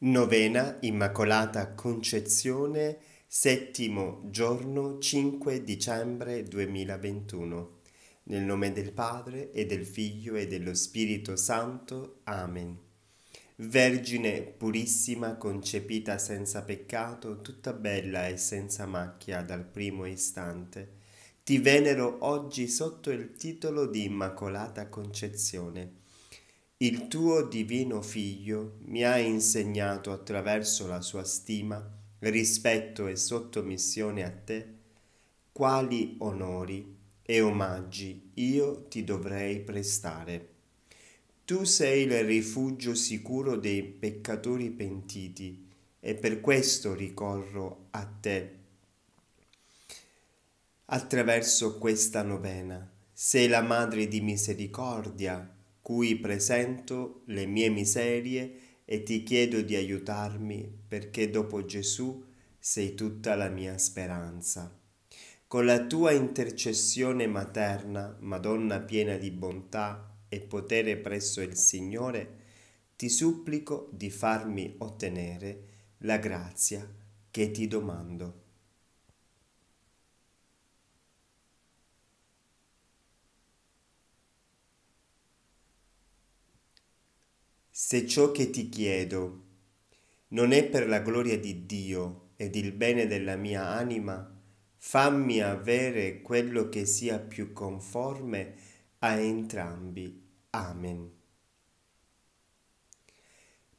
Novena Immacolata Concezione, settimo giorno 5 dicembre 2021. Nel nome del Padre e del Figlio e dello Spirito Santo. Amen. Vergine purissima, concepita senza peccato, tutta bella e senza macchia dal primo istante, ti venero oggi sotto il titolo di Immacolata Concezione il tuo divino figlio mi ha insegnato attraverso la sua stima, rispetto e sottomissione a te, quali onori e omaggi io ti dovrei prestare. Tu sei il rifugio sicuro dei peccatori pentiti e per questo ricorro a te. Attraverso questa novena sei la madre di misericordia cui presento le mie miserie e ti chiedo di aiutarmi perché dopo Gesù sei tutta la mia speranza. Con la tua intercessione materna, Madonna piena di bontà e potere presso il Signore, ti supplico di farmi ottenere la grazia che ti domando. Se ciò che ti chiedo non è per la gloria di Dio ed il bene della mia anima, fammi avere quello che sia più conforme a entrambi. Amen.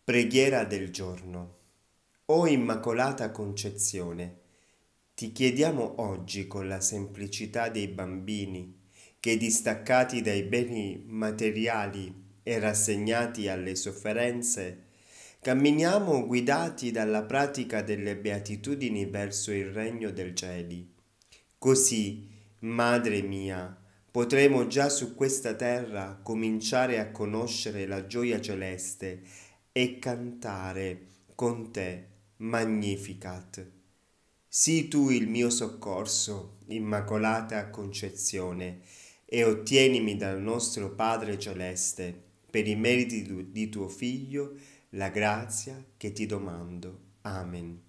Preghiera del giorno. O Immacolata Concezione, ti chiediamo oggi con la semplicità dei bambini che distaccati dai beni materiali e rassegnati alle sofferenze, camminiamo guidati dalla pratica delle beatitudini verso il regno del cieli. Così, Madre mia, potremo già su questa terra cominciare a conoscere la gioia celeste e cantare con te Magnificat. Sii tu il mio soccorso, Immacolata Concezione, e ottienimi dal nostro Padre Celeste per i meriti di tuo Figlio, la grazia che ti domando. Amen.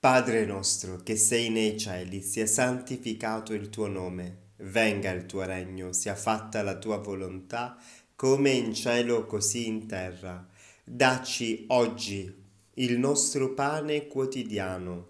Padre nostro che sei nei cieli, sia santificato il tuo nome, venga il tuo regno, sia fatta la tua volontà, come in cielo così in terra. Dacci oggi il nostro pane quotidiano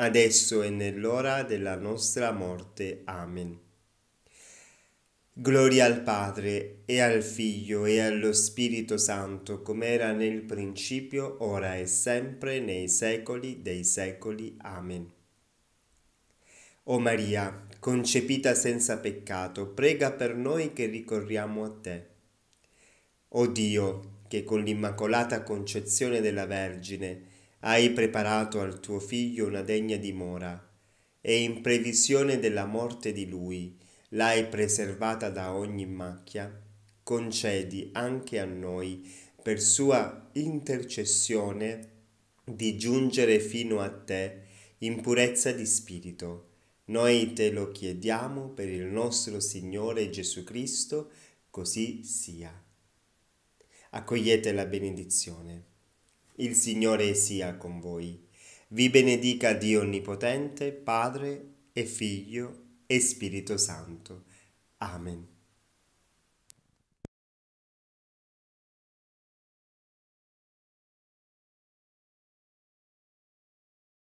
adesso e nell'ora della nostra morte. Amen. Gloria al Padre e al Figlio e allo Spirito Santo, come era nel principio, ora e sempre, nei secoli dei secoli. Amen. O Maria, concepita senza peccato, prega per noi che ricorriamo a te. O Dio, che con l'immacolata concezione della Vergine, hai preparato al tuo figlio una degna dimora e in previsione della morte di lui l'hai preservata da ogni macchia, concedi anche a noi, per sua intercessione, di giungere fino a te in purezza di spirito. Noi te lo chiediamo per il nostro Signore Gesù Cristo, così sia. Accogliete la benedizione. Il Signore sia con voi. Vi benedica Dio Onnipotente, Padre e Figlio e Spirito Santo. Amen.